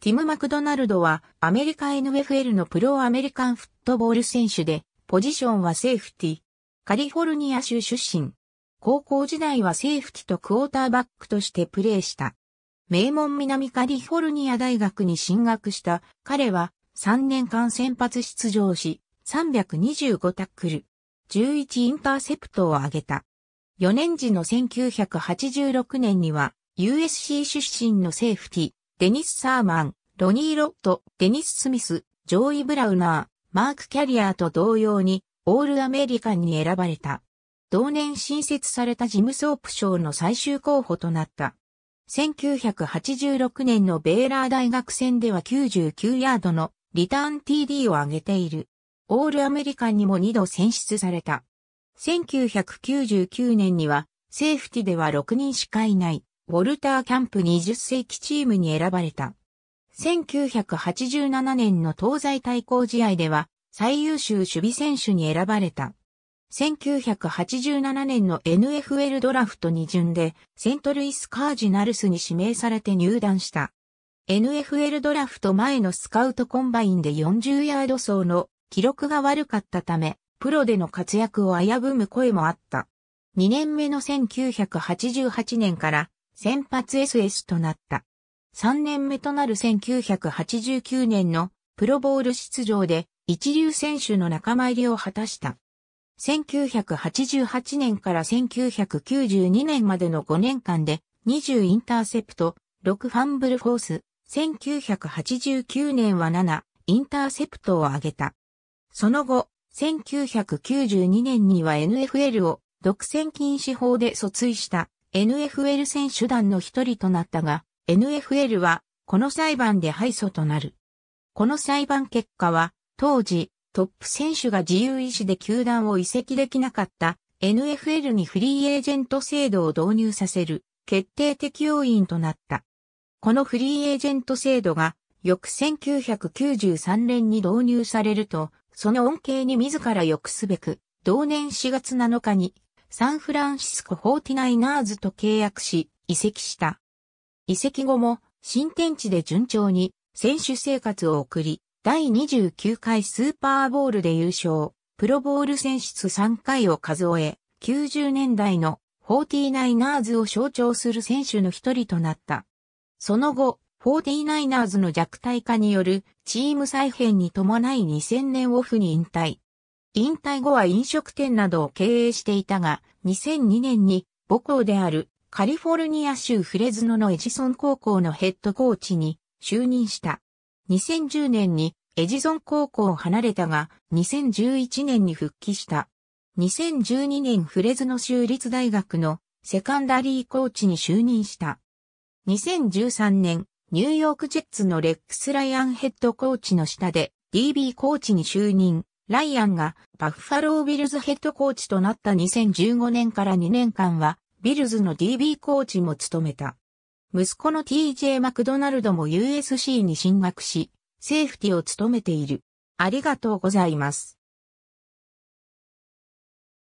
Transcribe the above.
ティム・マクドナルドはアメリカ NFL のプロアメリカンフットボール選手で、ポジションはセーフティ。カリフォルニア州出身。高校時代はセーフティとクォーターバックとしてプレーした。名門南カリフォルニア大学に進学した彼は3年間先発出場し、325タックル、11インターセプトを挙げた。4年時の1986年には USC 出身のセーフティ、デニス・サーマン、ロニー・ロット、デニス・スミス、ジョーイ・ブラウナー、マーク・キャリアーと同様に、オールアメリカンに選ばれた。同年新設されたジム・ソープ賞の最終候補となった。1986年のベーラー大学戦では99ヤードのリターン TD を上げている。オールアメリカンにも2度選出された。1999年にはセーフティでは6人しかいないウォルター・キャンプ20世紀チームに選ばれた。1987年の東西対抗試合では最優秀守備選手に選ばれた。1987年の NFL ドラフト2巡でセントルイス・カージナルスに指名されて入団した。NFL ドラフト前のスカウトコンバインで40ヤード走の記録が悪かったため、プロでの活躍を危ぶむ声もあった。2年目の1988年から先発 SS となった。3年目となる1989年のプロボール出場で一流選手の仲間入りを果たした。1988年から1992年までの5年間で20インターセプト、6ファンブルフォース、1989年は7インターセプトを挙げた。その後、1992年には NFL を独占禁止法で訴追した NFL 選手団の一人となったが、NFL はこの裁判で敗訴となる。この裁判結果は、当時、トップ選手が自由意志で球団を移籍できなかった NFL にフリーエージェント制度を導入させる決定的要因となった。このフリーエージェント制度が翌1993年に導入されると、その恩恵に自ら良くすべく、同年4月7日にサンフランシスコ49ーズと契約し、移籍した。移籍後も新天地で順調に選手生活を送り、第29回スーパーボールで優勝、プロボール選出3回を数え、90年代の49ーズを象徴する選手の一人となった。その後、49ers の弱体化によるチーム再編に伴い2000年オフに引退。引退後は飲食店などを経営していたが、2002年に母校であるカリフォルニア州フレズノのエジソン高校のヘッドコーチに就任した。2010年にエジソン高校を離れたが、2011年に復帰した。2012年フレズノ州立大学のセカンダリーコーチに就任した。2013年、ニューヨークジェッツのレックス・ライアンヘッドコーチの下で DB コーチに就任。ライアンがバッファロービルズヘッドコーチとなった2015年から2年間は、ビルズの DB コーチも務めた。息子の TJ マクドナルドも USC に進学し、セーフティを務めている。ありがとうございます。